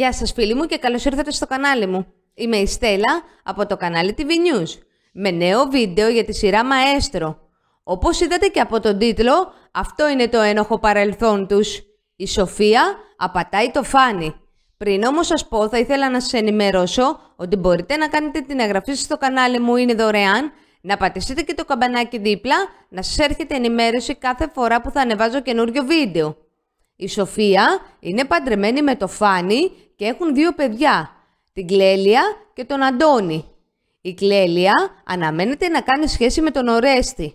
Γεια σας φίλοι μου και καλώς ήρθατε στο κανάλι μου. Είμαι η Στέλλα από το κανάλι TV News με νέο βίντεο για τη σειρά Μαέστρο. Όπως είδατε και από τον τίτλο, αυτό είναι το ένοχο παρελθόν τους. Η Σοφία απατάει το φάνη. Πριν όμως σας πω θα ήθελα να σας ενημερώσω ότι μπορείτε να κάνετε την εγγραφή στο κανάλι μου είναι δωρεάν, να πατήσετε και το καμπανάκι δίπλα, να σας έρχεται ενημέρωση κάθε φορά που θα ανεβάζω καινούριο βίντεο. Η Σοφία είναι παντρεμένη με το Φάνη και έχουν δύο παιδιά, την Κλέλια και τον Αντώνη. Η Κλέλια αναμένεται να κάνει σχέση με τον Ορέστη.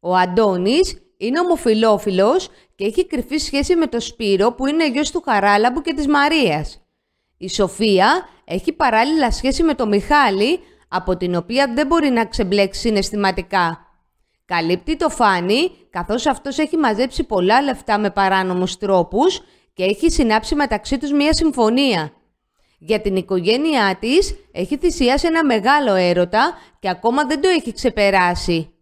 Ο Αντώνης είναι ομοφιλόφιλος και έχει κρυφή σχέση με τον Σπύρο που είναι γιος του Χαράλαμπου και της Μαρίας. Η Σοφία έχει παράλληλα σχέση με τον Μιχάλη, από την οποία δεν μπορεί να ξεμπλέξει συναισθηματικά. Καλύπτει το φάνη, καθώς αυτός έχει μαζέψει πολλά λεφτά με παράνομους τρόπους και έχει συνάψει μεταξύ τους μία συμφωνία. Για την οικογένειά της έχει θυσιάσει ένα μεγάλο έρωτα και ακόμα δεν το έχει ξεπεράσει.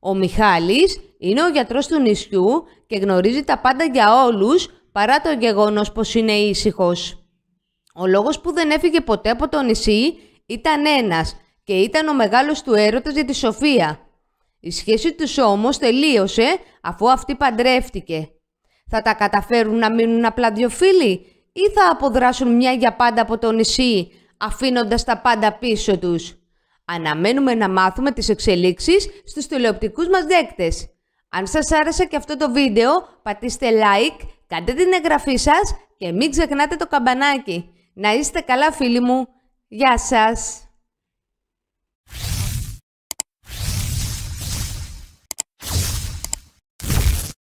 Ο Μιχάλης είναι ο γιατρός του νησιού και γνωρίζει τα πάντα για όλους παρά το γεγονός πως είναι ήσυχος. Ο λόγος που δεν έφυγε ποτέ από το νησί ήταν ένας και ήταν ο μεγάλος του έρωτας για τη Σοφία. Η σχέση τους όμως τελείωσε αφού αυτή παντρεύτηκε. Θα τα καταφέρουν να μείνουν απλά δυο φίλοι ή θα αποδράσουν μια για πάντα από το νησί αφήνοντας τα πάντα πίσω τους. Αναμένουμε να μάθουμε τις εξελίξεις στους τηλεοπτικούς μας δέκτες. Αν σας άρεσε και αυτό το βίντεο, πατήστε like, κάντε την εγγραφή σας και μην ξεχνάτε το καμπανάκι. Να είστε καλά φίλοι μου. Γεια σας!